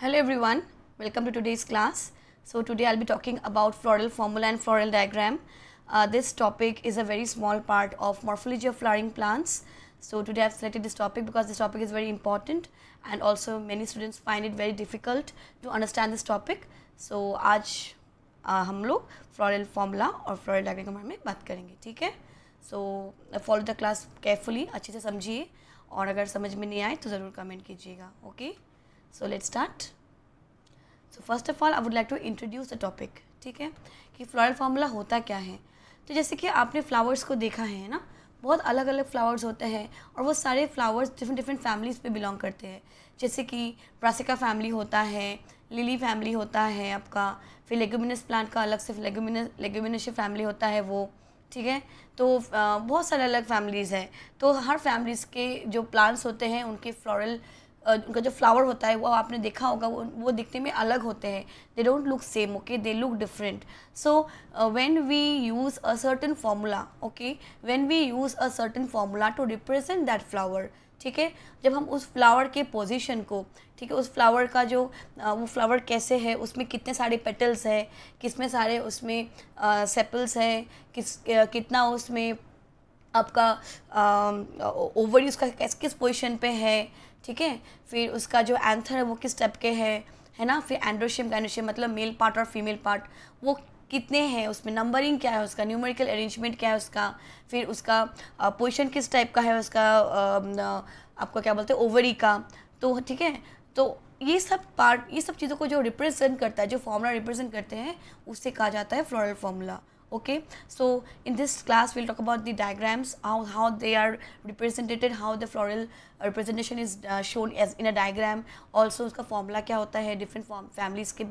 Hello everyone, welcome to today's class. So today I'll be talking about floral formula and floral diagram. Uh, this topic is a very small part of morphology of flowering plants. So today I've selected this topic because this topic is very important and also many students find it very difficult to understand this topic. So आज uh, हम लोग floral formula or floral diagram के बारे में बात करेंगे ठीक So follow the class carefully अच्छे से समझिए और अगर समझ में नहीं आए तो ज़रूर कमेंट कीजिएगा okay? So let start so first of all I would like to introduce the topic ठीक है कि फ्लोरल फार्मूला होता क्या है तो जैसे कि आपने फ्लावर्स को देखा है ना बहुत अलग अलग फ्लावर्स होते हैं और वो सारे फ्लावर्स डिफरेंट डिफरेंट फैमिलीज़ पे बिलोंग करते हैं जैसे कि ब्रासिका फैमिली होता है लिली फैमिली होता है आपका फिर लेगोमिनस प्लांट का अलग से लेगोमिनस लेगुमिनस फैमिली होता है वो ठीक है तो बहुत सारे अलग फैमिलीज़ हैं तो हर फैमिलीज़ के जो प्लांट्स होते हैं उनके फ्लोरल उनका जो फ्लावर होता है वो आपने देखा होगा वो वो दिखने में अलग होते हैं they don't look same okay they look different so when we use a certain formula okay when we use a certain formula to represent that flower ठीक है जब हम उस फ्लावर के पोजीशन को ठीक है उस फ्लावर का जो वो फ्लावर कैसे है उसमें कितने सारे पेटल्स है किसमें सारे उसमें सेपल्स हैं किस कितना उसमें आपका ओवरी उसका किस किस पोजीशन पे है ठीक है फिर उसका जो एंथर है वो किस टाइप के है है ना फिर एंड्रोशियम गाइनोशियम मतलब मेल पार्ट और फीमेल पार्ट वो कितने हैं उसमें नंबरिंग क्या है उसका न्यूमेरिकल अरेंजमेंट क्या है उसका फिर उसका पोजिशन किस टाइप का है उसका आपको क्या बोलते हैं ओवरी का तो ठीक है तो ये सब पार्ट ये सब चीज़ों को जो रिप्रेजेंट करता है जो फॉर्मूला रिप्रेजेंट करते हैं उससे कहा जाता है floral formula okay so in this class we'll talk about the diagrams how how they are represented how the floral representation is uh, shown as in a diagram also uska formula kya hota hai different form families के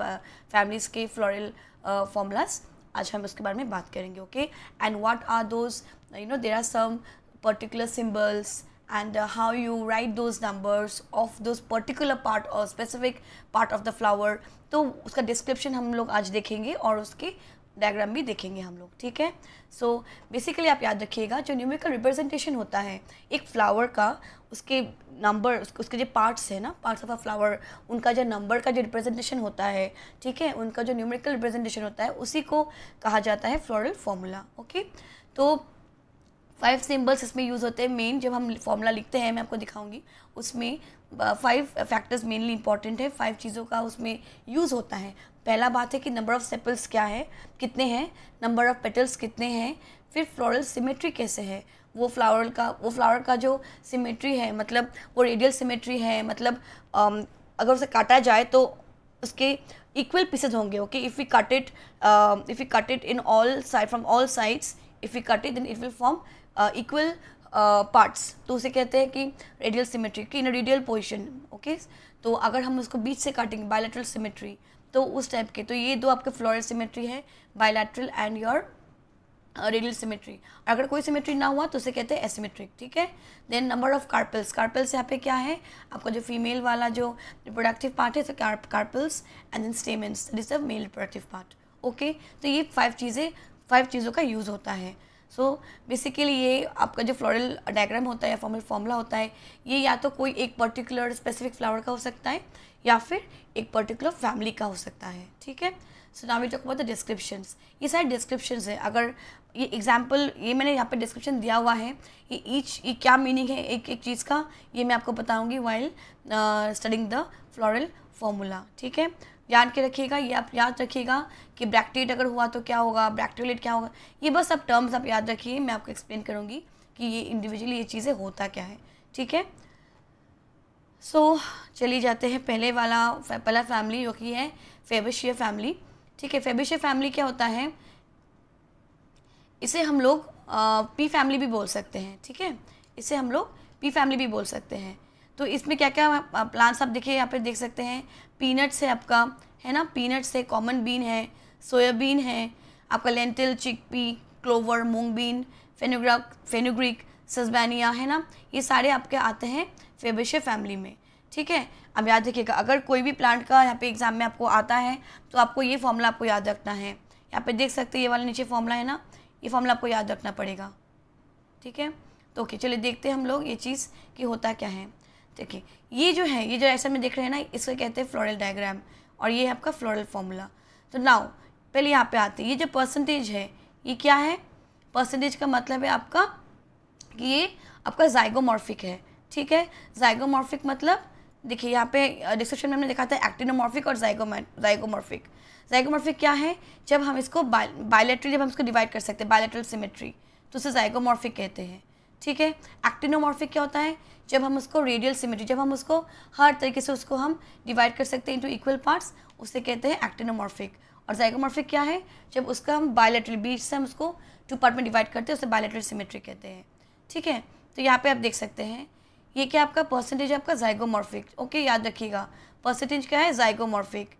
families ke floral uh, formulas aaj hum uske bare mein baat karenge okay and what are those you know there are some particular symbols and uh, how you write those numbers of those particular part or specific part of the flower तो उसका description हम लोग आज देखेंगे और उसके diagram भी देखेंगे हम लोग ठीक है सो बेसिकली आप याद रखिएगा जो न्यूमेरिकल रिप्रेजेंटेशन होता है एक फ्लावर का उसके नंबर उसके जो पार्ट्स है ना पार्ट्स ऑफ अ फ्लावर उनका जो नंबर का जो रिप्रेजेंटेशन होता है ठीक है उनका जो न्यूमेरिकल रिप्रेजेंटेशन होता है उसी को कहा जाता है फ्लोरल फॉर्मूला ओके तो फाइव सिंबल्स इसमें यूज़ होते हैं मेन जब हम फॉर्मूला लिखते हैं मैं आपको दिखाऊंगी उसमें फाइव फैक्टर्स मेनली इंपॉर्टेंट है फाइव चीज़ों का उसमें यूज़ होता है पहला बात है कि नंबर ऑफ़ सेपल्स क्या है कितने हैं नंबर ऑफ़ पेटल्स कितने हैं फिर फ्लोरल सिमेट्री कैसे है वो फ्लावर का वो फ्लावर का जो सिमेट्री है मतलब वो रेडियल सिमेट्री है मतलब आम, um, अगर उसे काटा जाए तो उसके इक्वल पीसेज होंगे okay if you cut it if you cut it in all side from all sides if you cut it then it will form equal parts तो उसे कहते हैं कि रेडियल सिमेट्री कि इन रेडियल पोजिशन ओके तो अगर हम उसको बीच से काटेंगे बायोलेट्रल सिमेट्री तो उस टाइप के तो ये दो आपके फ्लोरल सिमेट्री है bilateral and your radial symmetry अगर कोई सिमेट्री ना हुआ तो उसे कहते हैं एसिमेट्रिक ठीक है then number of carpels carpels यहाँ पे क्या है आपका जो फीमेल वाला जो रिप्रोडक्टिव पार्ट है तो carpels and then stamens this male reproductive part okay तो ये फाइव चीज़ें फाइव चीज़ों का यूज़ होता है सो so, बेसिकली ये आपका जो फ्लोरल डायग्राम होता है या फॉर्मल फॉर्मूला होता है ये या तो कोई एक पर्टिकुलर स्पेसिफिक फ्लावर का हो सकता है या फिर एक पर्टिकुलर फैमिली का हो सकता है ठीक है so now we talk about the descriptions ये सारे डिस्क्रिप्शंस है अगर ये एग्जाम्पल ये मैंने यहाँ पे डिस्क्रिप्शन दिया हुआ है ये ईच ये क्या मीनिंग है एक एक चीज़ का ये मैं आपको बताऊँगी while studying the floral formula ठीक है याद के रखिएगा ये आप याद रखिएगा कि ब्रैक्टेट अगर हुआ तो क्या होगा ब्रैक्टेलेट क्या होगा ये बस सब टर्म्स आप याद रखिए मैं आपको एक्सप्लेन करूँगी कि ये इंडिविजुअली ये चीज़ें होता क्या है ठीक है सो so, चली जाते हैं पहले वाला पहला फैमिली जो कि है फेबिशिय फैमिली ठीक है फेबिशिय फैमिली क्या होता है इसे हम लोग पी फैमिली भी बोल सकते हैं ठीक है इसे हम लोग पी फैमिली भी बोल सकते हैं तो इसमें क्या क्या प्लांट्स आप देखिए यहाँ पर देख सकते हैं पीनट्स है आपका है ना पीनट्स है कॉमन बीन है सोयाबीन है आपका lentil chickpea clover moong bean fenugreek fenugreek sesbania है ना ये सारे आपके आते हैं फेबेशे फैमिली में ठीक है अब याद रखिएगा अगर कोई भी प्लांट का यहाँ पे एग्जाम में आपको आता है तो आपको ये फॉर्मूला आपको याद रखना है यहाँ पे देख सकते हैं ये वाला नीचे फॉर्मूला है ना ये फॉर्मूला आपको याद रखना पड़ेगा ठीक है तो ओके चलिए देखते हैं हम लोग ये चीज़ कि होता क्या है देखिए ये जो है ये जो ऐसा में देख रहे हैं ना इसको कहते हैं फ्लोरल डायग्राम और ये है आपका फ्लोरल फॉर्मूला तो नाउ पहले यहाँ पे आते हैं ये जो परसेंटेज है ये क्या है परसेंटेज का मतलब है आपका कि ये आपका जाइगोमॉर्फिक है ठीक है जाइगोमॉर्फिक मतलब देखिए यहाँ पे डिस्क्रिप्शन में हमने देखा था एक्टिनोमॉर्फिक और जाइगोमॉर्फिक जाइगोमॉर्फिक क्या है जब हम इसको बायोलेट्री जब हम इसको डिवाइड कर सकते हैं बायोलेट्रल सिमेट्री तो उसे जाइगोमॉर्फिक कहते हैं ठीक है एक्टिनोमॉर्फिक क्या होता है जब हम उसको रेडियल सिमेट्री जब हम उसको हर तरीके से उसको हम डिवाइड कर सकते हैं इंटू इक्वल पार्ट्स उसे कहते हैं एक्टिनोमॉर्फिक और जाइगोमॉर्फिक क्या है जब उसका हम बायोलेट्रल बीच से हम उसको टू पार्ट में डिवाइड करते हैं उसे बायोलेट्रल सिमेट्री कहते हैं ठीक है तो यहाँ पे आप देख सकते हैं ये क्या आपका परसेंटेज आपका जाइगोमॉर्फिक ओके याद रखिएगा परसेंटेज क्या है जाइगोमॉर्फिक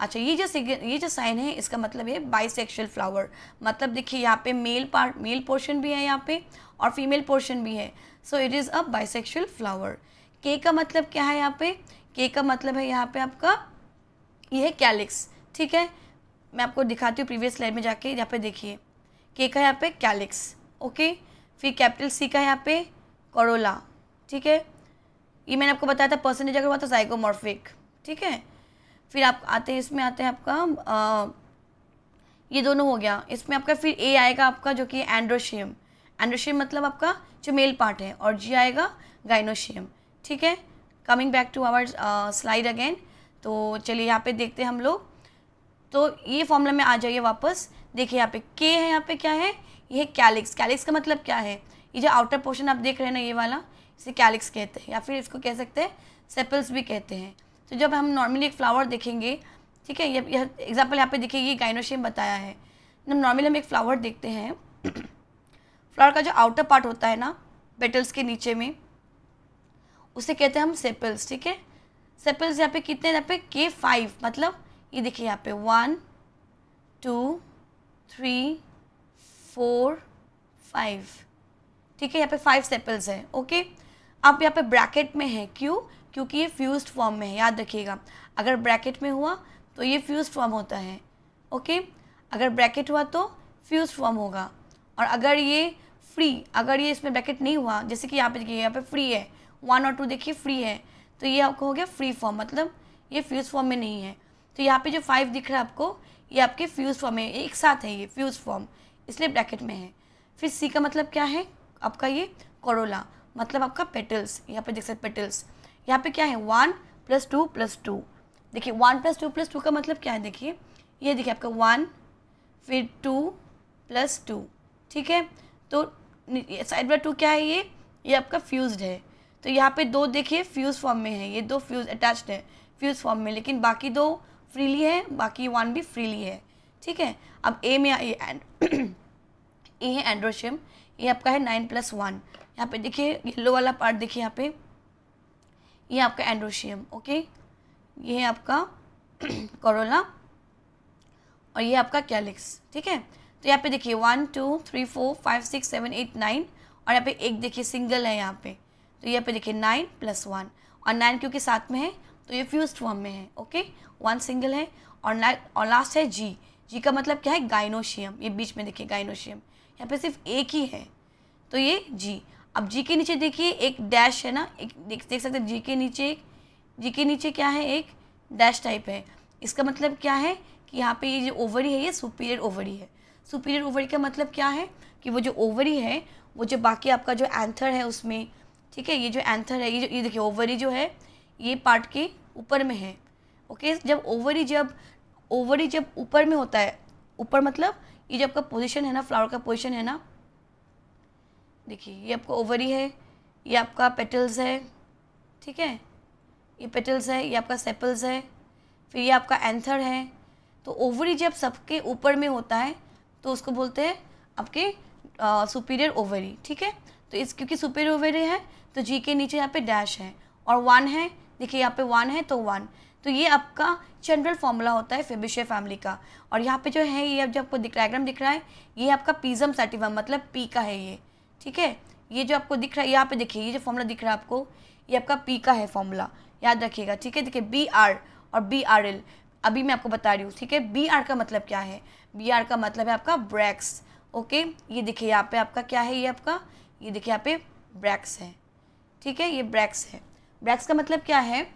अच्छा ये जो ये जो साइन है इसका मतलब है बाइसेक्शुअल फ्लावर मतलब देखिए यहाँ पे मेल पार्ट मेल पोर्शन भी है यहाँ पे और फीमेल पोर्शन भी है so it is a bisexual flower के का मतलब क्या है यहाँ पे के का मतलब है यहाँ पे आपका ये है कैलिक्स ठीक है मैं आपको दिखाती हूँ प्रीवियस स्लाइड में जाके यहाँ पे देखिए के का यहाँ पे कैलिक्स ओके फिर कैपिटल सी का यहाँ पे करोला ठीक है ये मैंने आपको बताया था परसेंटेज अगर हुआ था तो जाइगोमॉर्फिक ठीक है फिर आप आते हैं इसमें आते हैं आपका आ, ये दोनों हो गया इसमें आपका फिर ए आएगा आपका जो कि एंड्रोशियम एंड्रोशियम मतलब आपका जो मेल पार्ट है और जी आएगा गाइनोशियम ठीक है coming back to our slide again तो चलिए यहाँ पे देखते हैं हम लोग तो ये फॉर्मूला में आ जाइए वापस देखिए यहाँ पे के है यहाँ पे क्या है ये है कैलिक्स कैलिक्स का मतलब क्या है ये जो आउटर पोर्शन आप देख रहे हैं ना ये वाला इसे कैलिक्स कहते हैं या फिर इसको कह सकते हैं सेपल्स भी कहते हैं तो जब हम नॉर्मली एक फ्लावर देखेंगे ठीक है यह एग्जाम्पल यहाँ पे दिखेगी गाइनोशियम बताया है जब नॉर्मली हम एक फ्लावर देखते हैं फ्लावर का जो आउटर पार्ट होता है ना पेटल्स के नीचे में उसे कहते हैं हम सेपल्स ठीक है सेपल्स यहाँ पे कितने यहाँ पे के फाइव मतलब ये देखिए यहाँ पे one two three four five ठीक है यहाँ पे फाइव सेपल्स हैं ओके आप यहाँ पे ब्रैकेट में हैं क्यों क्योंकि ये फ्यूज फॉर्म में है याद रखिएगा अगर ब्रैकेट में हुआ तो ये फ्यूज फॉर्म होता है ओके अगर ब्रैकेट हुआ तो फ्यूज फॉर्म होगा और अगर ये फ्री अगर ये इसमें ब्रैकेट नहीं हुआ जैसे कि यहाँ पे देखिए यहाँ पे फ्री है वन और टू देखिए फ्री है तो ये आपको हो गया फ्री फॉर्म मतलब ये फ्यूज फॉर्म में नहीं है तो यहाँ पे जो फाइव दिख रहा है आपको ये आपके फ्यूज फॉर्म है एक साथ है ये फ्यूज फॉर्म इसलिए ब्रैकेट में है फिर सी का मतलब क्या है आपका ये कोरोला मतलब आपका पेटल्स यहाँ पे देख सकते पेटल्स यहाँ पे क्या है one plus two plus two देखिए one plus two plus two का मतलब क्या है देखिए ये देखिए आपका वन फिर टू प्लस टू ठीक है तो साइड बाय टू क्या है ये ये आपका फ्यूज्ड है तो यहाँ पे दो देखिए फ्यूज़ फॉर्म में है ये दो फ्यूज़ अटैच्ड है फ्यूज़ फॉर्म में लेकिन बाकी दो फ्रीली है बाकी वन भी फ्रीली है ठीक है अब ए में ये एंड ए है एंड्रोशियम ये आपका है नाइन प्लस वन यहाँ पे देखिए येलो वाला पार्ट देखिए यहाँ पे ये आपका एंड्रोशियम ओके ये है आपका करोला और ये आपका कैलिक्स ठीक है तो यहाँ पे देखिए one two three four five six seven eight nine और यहाँ पे एक देखिए सिंगल है यहाँ पे तो यहाँ पे देखिए नाइन प्लस वन और नाइन क्योंकि साथ में है तो ये फ्यूज फॉर्म में है ओके वन सिंगल है और नाइन और लास्ट है जी जी का मतलब क्या है गाइनोशियम ये बीच में देखिए गाइनोशियम यहाँ पे सिर्फ एक ही है तो ये जी अब जी के नीचे देखिए एक डैश है ना एक देख देख सकते हैं जी के नीचे एक जी के नीचे क्या है एक डैश टाइप है इसका मतलब क्या है कि यहाँ पे ये जो ओवरी है ये सुपीरियर ओवरी है सुपीरियर ओवरी का मतलब क्या है कि वो जो ओवरी है वो जो बाकी आपका जो एंथर है उसमें ठीक है ये जो एंथर है ये जो ये देखिए ओवरी जो है ये पार्ट के ऊपर में है ओके जब ओवरी जब ओवरी जब ऊपर में होता है ऊपर मतलब ये जो आपका पोजिशन है ना फ्लावर का पोजिशन है ना देखिए ये आपका ओवरी है ये आपका पेटल्स है ठीक है ये पेटल्स है ये आपका सेपल्स है फिर ये आपका एंथर है तो ओवरी जब सबके ऊपर में होता है तो उसको बोलते हैं आपके सुपीरियर ओवरी ठीक है तो इस क्योंकि सुपीरियर ओवरी है तो जी के नीचे यहाँ पे डैश है और वन है देखिए यहाँ पे वन है तो वन तो ये आपका जनरल फॉर्मूला होता है फेबिशे फैमिली का और यहाँ पे जो है ये अब जो आपको डायग्राम दिख रहा है ये आपका पीजम सैटिवम मतलब पी का है ये ठीक है ये जो आपको दिख रहा है यहाँ पे देखिए ये जो फॉर्मूला दिख रहा है आपको ये आपका पी का है फॉर्मूला याद रखिएगा ठीक है देखिए बी आर और बी आर एल अभी मैं आपको बता रही हूँ ठीक है बी आर का मतलब क्या है बी आर का मतलब है आपका ब्रैक्स ओके ये देखिए यहाँ पे आपका क्या है ये आपका ये देखिए यहाँ पे ब्रैक्स है ठीक है ये ब्रैक्स है ब्रैक्स का मतलब क्या है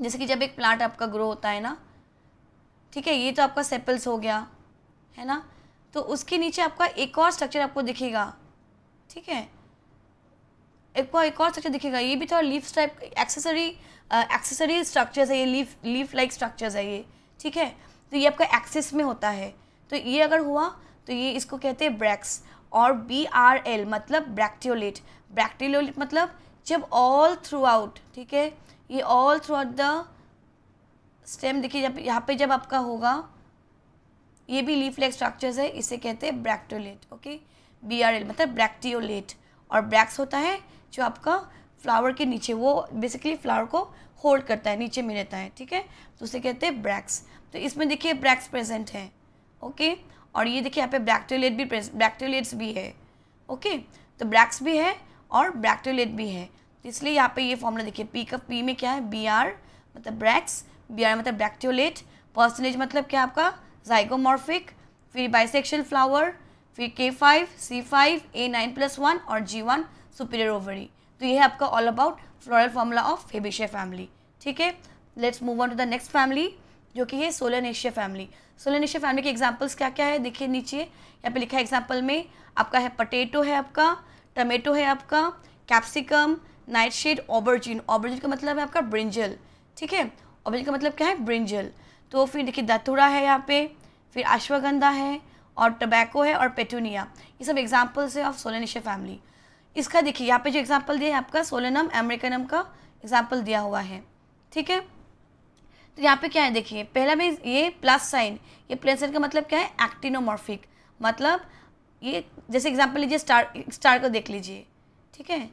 जैसे कि जब एक प्लांट आपका ग्रो होता है ना ठीक है ये तो आपका सेपल्स हो गया है ना तो उसके नीचे आपका एक और स्ट्रक्चर आपको दिखेगा ठीक है एक और एक और स्ट्रक्चर दिखेगा ये भी थोड़ा leaf type accessory accessory structures है ये लीफ लीफ लाइक स्ट्रक्चर्स है ये ठीक है तो ये आपका एक्सेस में होता है तो ये अगर हुआ तो ये इसको कहते हैं ब्रैक्स और बी आर एल मतलब ब्रैक्टियोलेट ब्रैक्टियोलेट मतलब जब ऑल थ्रू आउट ठीक है ये all throughout the stem देखिए जब यहाँ पे जब आपका होगा ये भी लीफ लाइक स्ट्रक्चर्स है इसे कहते हैं bracteolate okay B R L मतलब ब्रैक्टियोलेट और ब्रैक्स होता है जो आपका फ्लावर के नीचे वो बेसिकली फ्लावर को होल्ड करता है नीचे में रहता है ठीक है तो उसे कहते हैं ब्रैक्स तो इसमें देखिए ब्रैक्स प्रेजेंट है ओके और ये देखिए यहाँ पे ब्रैक्टोलेट भी ब्रैक्टोलेट्स भी है ओके तो ब्रैक्स भी है और ब्रैक्टोलेट भी है तो इसलिए यहाँ पे ये फॉर्मूला देखिए पी का पी में क्या है बी आर मतलब ब्रैक्स बी आर मतलब ब्रैक्टोलेट पर्सनेज मतलब क्या आपका जाइगोमॉर्फिक फिर बाइसेक्शल फ्लावर फिर K five C five A nine plus one और जी वन सुपीरियर ओवरी तो ये है आपका all about floral formula of Fabaceae family ठीक है let's move on to the next family जो कि है सोलनेशिया फैमिली सोलनेशिया फैमिली के एग्जाम्पल्स क्या क्या है देखिए नीचे यहाँ पे लिखा है एग्जाम्पल में आपका है पटेटो है आपका टमेटो है आपका capsicum nightshade aubergine aubergine का मतलब है आपका ब्रिंजल ठीक है ऑबरजिन का मतलब क्या है ब्रिंजल तो फिर देखिए दतुरा है यहाँ पे फिर अश्वगंधा है और टबैको है और पेटूनिया ये सब एग्जाम्पल्स है ऑफ सोलनिशे फैमिली इसका देखिए यहाँ पे जो एग्जाम्पल दिया है आपका सोलनम अमेरिकनम का एग्जाम्पल दिया हुआ है ठीक है तो यहाँ पे क्या है देखिए पहला भी ये प्लस साइन ये प्लस साइन का मतलब क्या है एक्टिनोमॉर्फिक मतलब ये जैसे एग्जाम्पल लीजिए स्टार स्टार को देख लीजिए ठीक है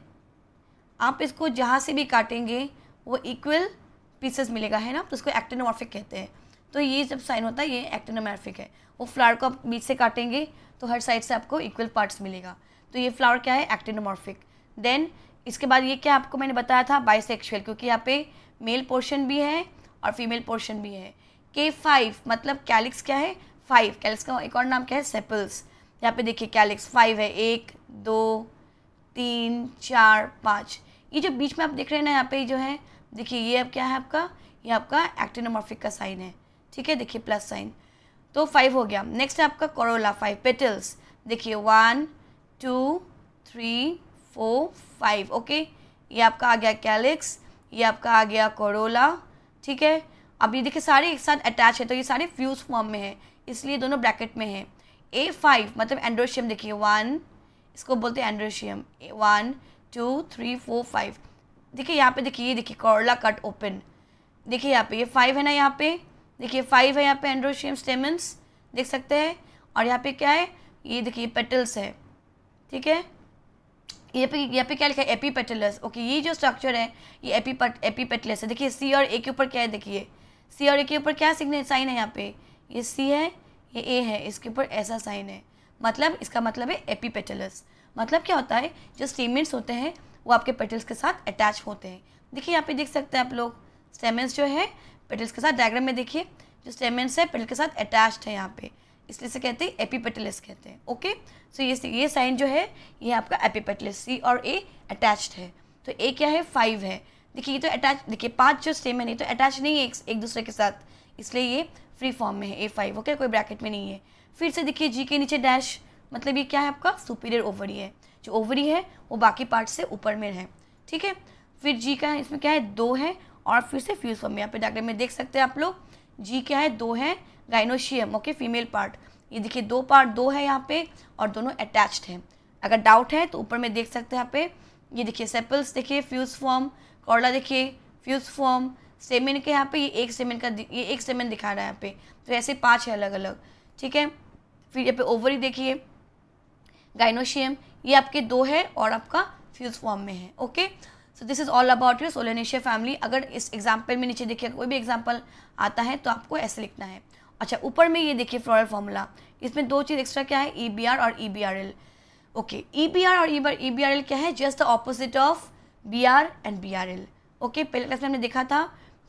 आप इसको जहाँ से भी काटेंगे वो इक्वल पीसेस मिलेगा है ना तो उसको एक्टिनोमॉर्फिक कहते हैं तो ये जब साइन होता है ये एक्टिनोमैर्फिक है वो फ्लावर को आप बीच से काटेंगे तो हर साइड से आपको इक्वल पार्ट्स मिलेगा तो ये फ्लावर क्या है एक्टिनोमॉर्फिक देन इसके बाद ये क्या आपको मैंने बताया था बाइसेक्शुअल क्योंकि यहाँ पे मेल पोर्शन भी है और फीमेल पोर्शन भी है के फाइव मतलब कैलिक्स क्या है फाइव कैलिक्स का एक और नाम क्या है सेपल्स यहाँ पे देखिए कैलिक्स फाइव है एक दो तीन चार पाँच ये जो बीच में आप देख रहे हैं ना यहाँ पे जो है देखिए ये अब क्या है आपका ये आपका एक्टिनोमॉर्फिक का साइन है ठीक है देखिए प्लस साइन तो फाइव हो गया नेक्स्ट है आपका करोला फाइव पेटल्स देखिए one two three four five okay ये आपका आ गया कैलिक्स ये आपका आ गया करोला ठीक है अब ये देखिए सारे एक साथ अटैच है तो ये सारे फ्यूज फॉर्म में है इसलिए दोनों ब्रैकेट में है ए फाइव मतलब एंड्रोशियम देखिए वन इसको बोलते हैं androecium one two three four five देखिए यहाँ पे देखिए ये देखिए करोला कट ओपन देखिए यहाँ पे ये फाइव है ना यहाँ पे देखिए फाइव है यहाँ पे एंड्रोशियम स्टेमेंट्स देख सकते हैं और यहाँ पे क्या है ये देखिए पेटल्स है ठीक है ये पे यहाँ पे क्या लिखा है एपी पेटलस ओके ये जो स्ट्रक्चर है ये एपी पट एपी पेटलस है देखिए सी और ए के ऊपर क्या है देखिए सी और ए के ऊपर क्या सिग्नेट साइन है यहाँ पे ये सी है ये ए है इसके ऊपर ऐसा साइन है मतलब इसका मतलब है एपी पेटलस मतलब क्या होता है जो स्टेमेंट्स होते हैं वो आपके पेटल्स के साथ अटैच होते हैं देखिए यहाँ पे देख सकते हैं आप लोग स्टेमेंट्स जो है पेटल्स के साथ डायग्राम में देखिए जो स्टेमेंट्स है पेटल के साथ अटैच्ड है यहाँ पे इसलिए से कहते हैं एपीपेटलिस कहते हैं ओके सो ये ये साइन जो है ये आपका एपीपेटलिस सी और ए अटैच्ड है तो ए क्या है फाइव है देखिए ये तो अटैच देखिए पांच जो स्टेम है नहीं तो अटैच नहीं है एक, एक दूसरे के साथ इसलिए ये फ्री फॉर्म में है ए फाइव ओके कोई ब्रैकेट में नहीं है फिर से देखिए जी के नीचे डैश मतलब ये क्या है आपका सुपीरियर ओवरी है जो ओवरी है वो बाकी पार्ट से ऊपर में है ठीक है फिर जी का इसमें क्या है दो है और फिर से फ्यूज फॉर्म यहाँ पे डायग्राम में देख सकते हैं आप लोग जी क्या है दो है गाइनोशियम ओके फीमेल पार्ट ये देखिए दो पार्ट दो है यहाँ पे और दोनों अटैच्ड हैं अगर डाउट है तो ऊपर में देख सकते हैं यहाँ पे ये देखिए सेपल्स देखिए फ्यूज फॉर्म कॉर्डला देखिए फ्यूज फॉर्म सेमिन के यहाँ पे ये एक सेमिन का ये एक सेमेन दिखा रहा है यहाँ पे तो ऐसे पाँच है अलग अलग ठीक है फिर यहाँ पे ओवरी देखिए गाइनोशियम ये आपके दो है और आपका फ्यूज फॉर्म में है okay so this is all about your Solanaceae family अगर इस एग्जाम्पल में नीचे देखिए कोई भी एग्जाम्पल आता है तो आपको ऐसे लिखना है अच्छा ऊपर में ये देखिए फ्लोरल फॉर्मूला इसमें दो चीज़ एक्स्ट्रा क्या है ई बी आर और E B R L okay E B R और E E B R L क्या है just the opposite of B R and B R L okay पहले क्लास में हमने देखा था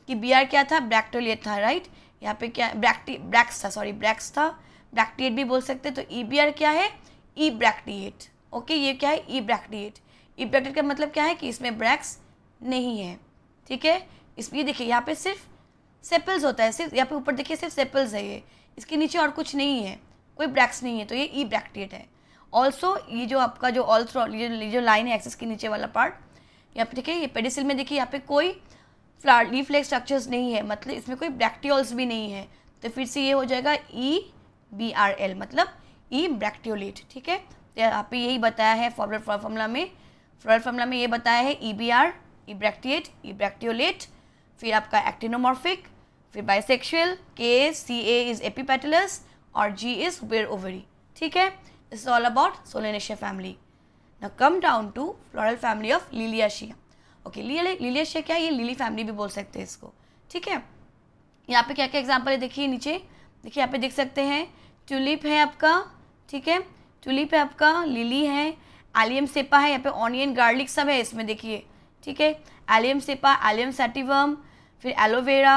कि बी आर क्या था ब्रैक्टोलियट था राइट यहाँ पे क्या ब्रैक्टी ब्रैक्स था सॉरी ब्रैक्स था ब्रैक्टिएट भी बोल सकते तो ई बी आर क्या है ई ब्रैक्टिएट ओके ये क्या है ई e ब्रैक्टिएट इम्पैक्टेड का मतलब क्या है कि इसमें ब्रैक्स नहीं है ठीक है इस ये देखिए यहाँ पे सिर्फ सेपल्स होता है सिर्फ यहाँ पे ऊपर देखिए सिर्फ सेपल्स है ये इसके नीचे और कुछ नहीं है कोई ब्रैक्स नहीं है तो ये ई ब्रैक्टेट है ऑल्सो ये जो आपका जो ऑल थ्रो ये जो लाइन है एक्सेस के नीचे वाला पार्ट यहाँ पे देखिए ये पेडिसिल में देखिए यहाँ पे कोई फ्लावर लीफ लेग स्ट्रक्चर्स नहीं है मतलब इसमें कोई ब्रैक्टियोल्स भी नहीं है तो फिर से ये हो जाएगा ई बी आर एल मतलब ई e ब्रैक्टियोलेट ठीक है तो यहाँ पे यही बताया है फॉर्मुला फॉर्मूला में फ्लोरल फॉर्मूला में ये बताया है ई बी आर इब्रैक्टिएट इब्रैक्टियोलेट फिर आपका एक्टिनोमॉर्फिक फिर बाइसेक्शुअल के सी ए इज एपीपैटलस और जी इज वेर ओवरी ठीक है this is all about Solanaceae family न come down to floral family of Liliaceae okay Liliaceae क्या है ये लिली फैमिली भी बोल सकते हैं इसको ठीक है यहाँ पे क्या क्या एग्जाम्पल है देखिए नीचे देखिए यहाँ पे देख सकते हैं ट्यूलिप है आपका ठीक है ट्यूलिप है आपका लिली है एलियम सेपा है यहाँ पे ऑनियन गार्लिक सब है इसमें देखिए ठीक है एलियम सेपा एलियम सेटिवम फिर एलोवेरा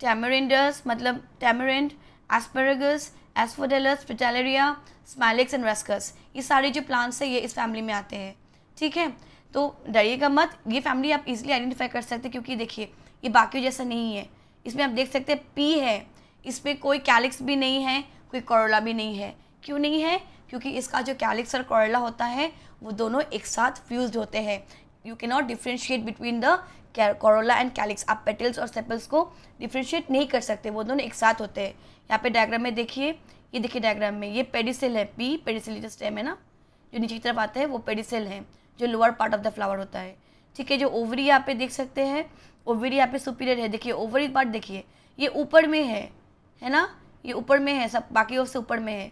टैमरेंडस मतलब टैमरेंड एस्परेगस एस्फोडेलस फ्रिटेलेरिया स्मैलिक्स एंड रेस्कस ये सारे जो प्लांट्स है ये इस फैमिली में आते हैं ठीक है तो डरिएगा मत ये फैमिली आप इजिली आइडेंटिफाई कर सकते हैं क्योंकि देखिए ये बाकी जैसा नहीं है इसमें आप देख सकते हैं पी है इसमें कोई कैलिक्स भी नहीं है कोई करोला भी नहीं है क्यों नहीं है क्योंकि इसका जो कैलिक्स और कोरोला होता है वो दोनों एक साथ फ्यूज होते हैं you can not differentiate between the corolla and calyx आप पेटल्स और सेपल्स को डिफ्रेंशिएट नहीं कर सकते वो दोनों एक साथ होते हैं यहाँ पे डायग्राम में देखिए ये देखिए डायग्राम में ये पेडिसल है पी पेडिसेलिटस स्टेम है ना जो नीचे की तरफ आता है वो पेडिसल है जो lower part of the flower होता है ठीक है जो ओवरी यहाँ पे देख सकते हैं ओवरी यहाँ पे सुपीरियर है देखिए ओवरी पार्ट देखिए ये ऊपर में है है ना ये ऊपर में है सब बाकी से ऊपर में है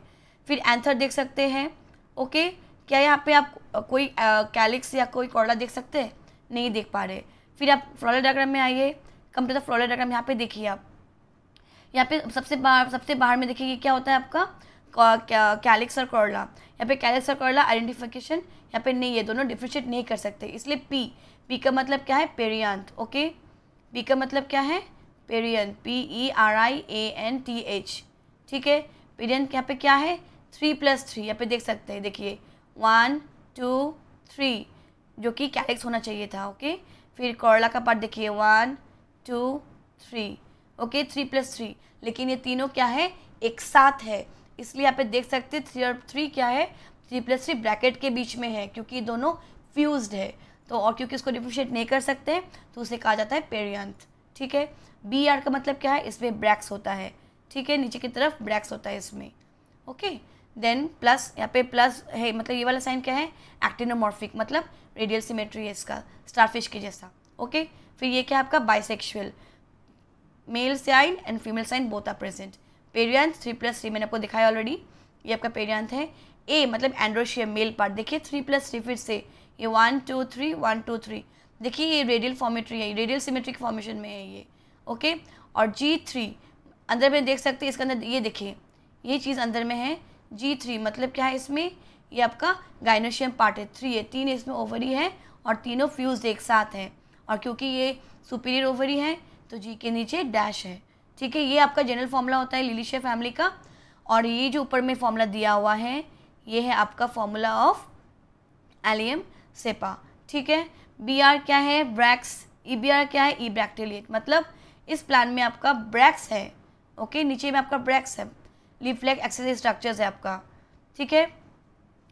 फिर एंथर देख सकते हैं ओके क्या यहाँ पे आप कोई कैलिक्स या कोई कॉर्डा देख सकते हैं नहीं देख पा रहे फिर आप फ्लोरल डायग्राम में आइए कंप्यूटर फ्लोरल डायग्राम यहाँ पे देखिए आप यहाँ पे सबसे बाहर सबसे बाहर में देखिए क्या होता है आपका कैलिक्स और कॉर्डा यहाँ पे कैलिक्स और कॉर्डा आइडेंटिफिकेशन यहाँ पे नहीं है दोनों डिफ्रिशिएट नहीं कर सकते इसलिए पी पी का मतलब क्या है पेरियंत ओके पी का मतलब क्या है perianth P E R I A N T H ठीक है पेरियंत यहाँ पे क्या है थ्री प्लस थ्री यहाँ पे देख सकते हैं देखिए वन टू थ्री जो कि कैलिक्स होना चाहिए था ओके फिर कोरला का पार्ट देखिए one two three okay three plus three लेकिन ये तीनों क्या है एक साथ है इसलिए आप देख सकते थ्री और थ्री क्या है थ्री प्लस थ्री ब्रैकेट के बीच में है क्योंकि दोनों फ्यूज्ड है तो और क्योंकि इसको डिफ्रिशिएट नहीं कर सकते तो उसे कहा जाता है पेरियंथ ठीक है बी आर का मतलब क्या है इसमें ब्रैक्स होता है ठीक है नीचे की तरफ ब्रैक्स होता है इसमें ओके देन प्लस यहाँ पे प्लस है मतलब ये वाला साइन क्या है एक्टिनोमॉर्फिक मतलब रेडियल सिमेट्री है इसका स्टारफिश के जैसा ओके फिर ये क्या है आपका bisexual male sign and female sign both are present perianth three plus three मैंने आपको दिखाया ऑलरेडी ये आपका पेरियंथ है ए मतलब एंड्रोशियम मेल पार्ट देखिए थ्री प्लस थ्री फिर से ये one two three one two three देखिए ये रेडियल फॉर्मेट्री है रेडियल सिमेट्रिक फॉर्मेशन में है ये ओके और जी थ्री अंदर में देख सकते हैं इसके अंदर ये देखिए ये चीज़ अंदर में है जी थ्री मतलब क्या है इसमें ये आपका गाइनोशियम पार्ट है थ्री है तीन इसमें ओवरी है और तीनों फ्यूज एक साथ हैं और क्योंकि ये सुपीरियर ओवरी है तो जी के नीचे डैश है ठीक है ये आपका जनरल फॉर्मूला होता है लिलिशिया फैमिली का और ये जो ऊपर में फॉर्मूला दिया हुआ है ये है आपका फॉर्मूला ऑफ एलियम सेपा ठीक है बी आर क्या है ब्रैक्स ई बी आर क्या है ई ब्रैक्टेलिएट मतलब इस प्लान में आपका ब्रैक्स है ओके नीचे में आपका ब्रैक्स है लीफलेक एक्सेसरी स्ट्रक्चर्स है आपका ठीक है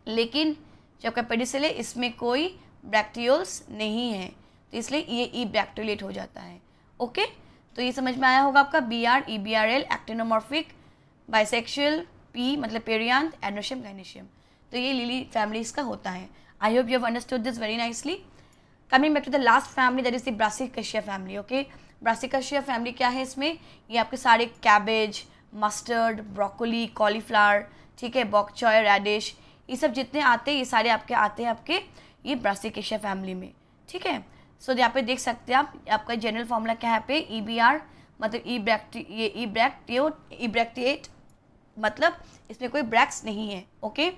लेकिन जब आपका पेडिसल है इसमें कोई ब्रैक्टियोल्स नहीं है तो इसलिए ये ई ब्रैक्टियोलेट हो जाता है ओके तो ये समझ में आया होगा आपका B R E B R L actinomorphic bisexual P मतलब पेरियांत एनोशियम गाइनेशियम तो ये लिली फैमिलीज का होता है I hope you have understood this very nicely coming back to the last family that is the Brassicaceae family okay Brassicaceae family क्या है इसमें ये आपके सारे कैबेज मस्टर्ड ब्रोकली कॉलीफ्लावर ठीक है बॉक्चॉय रेडिश ये सब जितने आते हैं ये सारे आपके आते हैं आपके ये ब्रासिकेशिया फैमिली में ठीक है सो so, यहाँ पे देख सकते हैं आप आपका जनरल फॉर्मूला क्या है पे ई बी आर मतलब ई e ब्रैक्टी ये ई ब्रैक्टियो ई ब्रैक्टिएट मतलब इसमें कोई ब्रैक्स नहीं है okay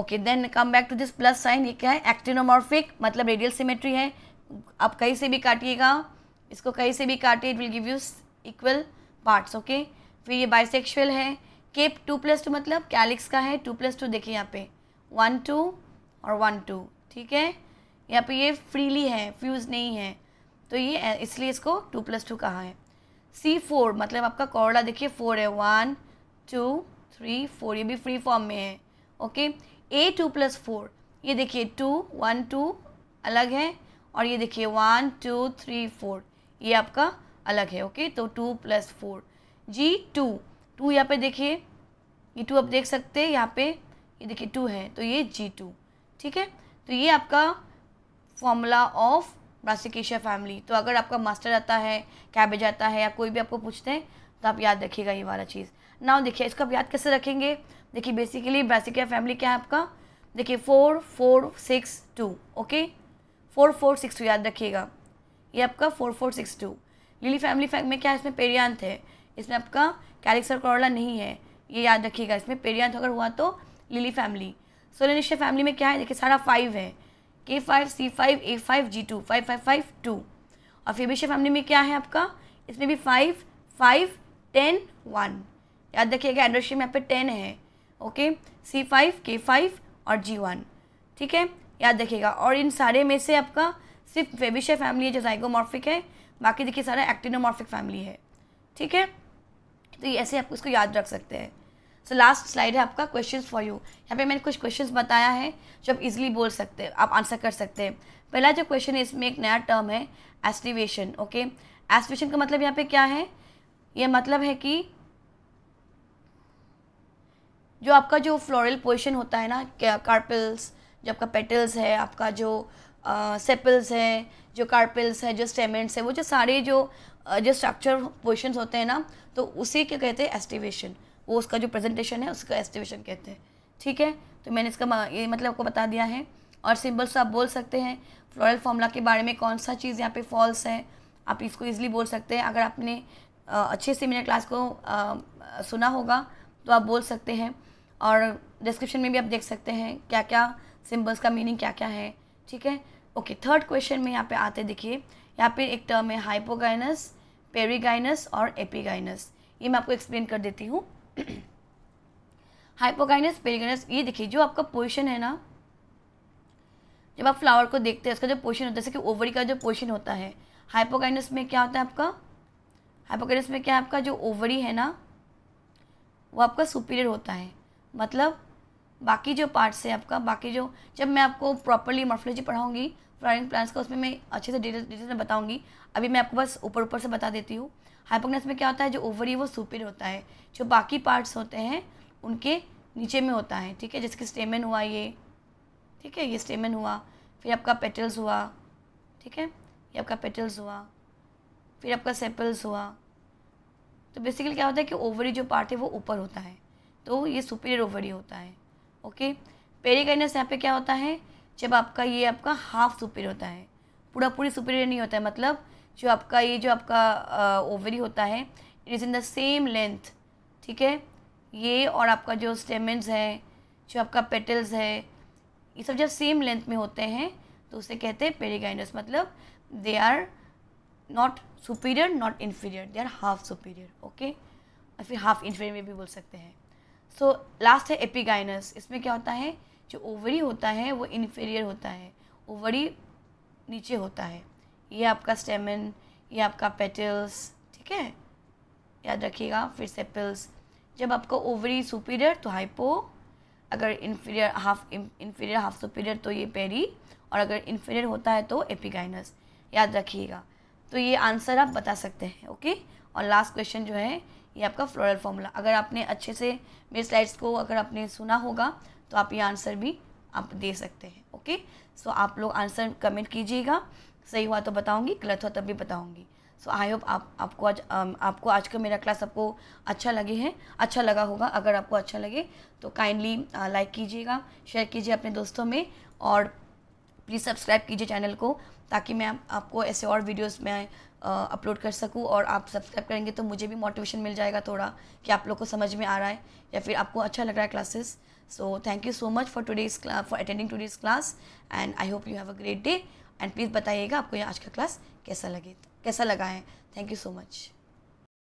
okay then come back to this plus sign ये क्या है एक्टिनोमॉर्फिक मतलब रेडियल सिमेट्री है आप कहीं से भी काटिएगा इसको कहीं से भी काटिए it will give you equal parts okay फिर ये बाइसेक्शुअल है केप टू प्लस टू मतलब कैलिक्स का है टू प्लस टू देखिए यहाँ पे वन टू और वन टू ठीक है यहाँ पे ये फ्रीली है फ्यूज़ नहीं है तो ये इसलिए इसको टू प्लस टू कहा है सी फोर मतलब आपका कॉर्डा देखिए फोर है वन टू थ्री फोर ये भी फ्री फॉर्म में है okay A two plus four ये देखिए टू वन टू अलग है और ये देखिए वन टू थ्री फोर ये आपका अलग है ओके तो two plus four G two two यहाँ पे देखिए ये टू आप देख सकते हैं यहाँ पे ये देखिए टू है तो ये जी टू ठीक है तो ये आपका फॉर्मूला ऑफ ब्रासिकेशिया फैमिली तो अगर आपका मास्टर आता है कैबेज आता है या कोई भी आपको पूछते हैं तो आप याद रखिएगा ये वाला चीज़ नाउ देखिए इसको आप याद कैसे रखेंगे देखिए बेसिकली ब्रासिकिया फैमिली क्या है आपका देखिए four four six two okay four four six two याद रखिएगा ये आपका four four six two lily family में क्या इसमें पेरियांत है इसमें आपका कैलिक्सर करोला नहीं है ये याद रखिएगा इसमें पेरियांत अगर हुआ तो लिली फैमिली सोलनिश्चय फैमिली में क्या है देखिए सारा फाइव है के five C five A five G two five five five two और फेबिश फैमिली में क्या है आपका इसमें भी फाइव फाइव टेन वन याद रखिएगा एड्रेशियम यहाँ पे टेन है okay C five K five और जी वन ठीक है याद रखिएगा और इन सारे में से आपका सिर्फ फेबिश फैमिली है जो जाइगोमॉर्फिक है बाकी देखिए सारा एक्टिनोमॉर्फिक फैमिली है ठीक है तो ऐसे आप इसको याद रख सकते हैं सो लास्ट स्लाइड है आपका क्वेश्चन फॉर यू यहाँ पे मैंने कुछ क्वेश्चन बताया है जो आप इजिली बोल सकते हैं आप आंसर कर सकते हैं पहला जो क्वेश्चन है इसमें एक नया टर्म है एस्टिवेशन ओके एस्टिवेशन का मतलब यहाँ पे क्या है यह मतलब है कि जो आपका जो फ्लोरल पोजिशन होता है ना कार्पल्स जो आपका पेटल्स है आपका जो सेपल्स हैं जो कार्पल्स हैं जो स्टेमेंट्स हैं वो जो सारे जो जो स्ट्रक्चर पोर्शन होते हैं ना तो उसी क्या कहते हैं एस्टिवेशन वो उसका जो प्रेजेंटेशन है उसका एस्टिवेशन कहते हैं ठीक है तो मैंने इसका ये मतलब आपको बता दिया है और सिम्बल्स तो आप बोल सकते हैं फ्लोरल फॉर्मूला के बारे में कौन सा चीज़ यहाँ पे फॉल्स है आप इसको इजीली बोल सकते हैं अगर आपने अच्छे से मेरे क्लास को आ, सुना होगा तो आप बोल सकते हैं और डिस्क्रिप्शन में भी आप देख सकते हैं क्या क्या सिम्बल्स का मीनिंग क्या क्या है ठीक है ओके थर्ड क्वेश्चन में यहाँ पे आते देखिए यहाँ पे एक टर्म है हाइपोगाइनस पेरीगाइनस और एपीगाइनस ये मैं आपको एक्सप्लेन कर देती हूँ हाइपोगाइनस पेरीगाइनस ये देखिए जो आपका पोजिशन है ना जब आप फ्लावर को देखते हैं उसका जो पोजिशन होता है जैसे कि ओवरी का जो पोजिशन होता है हाइपोगाइनस में क्या होता है आपका हाइपोगाइनस में क्या है आपका जो ओवरी है ना वो आपका सुपीरियर होता है मतलब बाकी जो पार्ट्स है आपका बाकी जो जब मैं आपको प्रॉपरली मॉर्फोलॉजी पढ़ाऊँगी फ्लोरिंग प्लांट्स का उसमें मैं अच्छे से डिटेल डिटेल में बताऊंगी अभी मैं आपको बस ऊपर ऊपर से बता देती हूँ हाइपोगनस में क्या होता है जो ओवरी वो सुपिर होता है जो बाकी पार्ट्स होते हैं उनके नीचे में होता है ठीक है जैसे कि स्टेमन हुआ ये ठीक है ये स्टेमन हुआ फिर आपका पेटल्स हुआ ठीक है ये आपका पेटल्स हुआ फिर आपका सेपल्स हुआ तो बेसिकली क्या होता है कि ओवरी जो पार्ट है वो ऊपर होता है तो ये सुपीरियर ओवरी होता है ओके पेरीगाइनस यहाँ पे क्या होता है जब आपका ये आपका हाफ सुपीरियर होता है पूरा पूरी सुपीरियर नहीं होता है मतलब जो आपका ये जो आपका ओवरी होता है it is in the same length ठीक है ये और आपका जो स्टेमेंट्स है जो आपका पेटल्स है ये सब जब सेम लेंथ में होते हैं तो उसे कहते हैं पेरीगाइनस मतलब they are not superior not inferior they are half superior okay और फिर हाफ इन्फीरियर में भी बोल सकते हैं सो लास्ट है एपीगाइनस इसमें क्या होता है जो ओवरी होता है वो इन्फीरियर होता है ओवरी नीचे होता है ये आपका स्टेमिन ये आपका पेटल्स ठीक है याद रखिएगा फिर सेपल्स जब आपका ओवरी सुपीरियर तो हाइपो अगर inferior half inferior half superior तो ये पेरी और अगर इन्फीरियर होता है तो एपिगाइनस याद रखिएगा तो ये आंसर आप बता सकते हैं ओके और लास्ट क्वेश्चन जो है ये आपका फ्लोरल फॉर्मूला अगर आपने अच्छे से मेरे स्लाइड्स को अगर आपने सुना होगा तो आप ये आंसर भी आप दे सकते हैं ओके सो so, आप लोग आंसर कमेंट कीजिएगा सही हुआ तो बताऊंगी गलत हुआ तब भी बताऊंगी सो आई होप आप आपको आज um, आपको आज का मेरा क्लास आपको अच्छा लगे है अच्छा लगा होगा अगर आपको अच्छा लगे तो काइंडली लाइक uh, कीजिएगा शेयर कीजिए अपने दोस्तों में और प्लीज़ सब्सक्राइब कीजिए चैनल को ताकि मैं आप, आपको ऐसे और वीडियोस मैं अपलोड uh, कर सकूं और आप सब्सक्राइब करेंगे तो मुझे भी मोटिवेशन मिल जाएगा थोड़ा कि आप लोग को समझ में आ रहा है या फिर आपको अच्छा लग रहा है classes So thank you so much for today's class for attending today's class and I hope you have a great day and please बताइएगा aapko ye aaj ka class kaisa lage kaisa laga hai thank you so much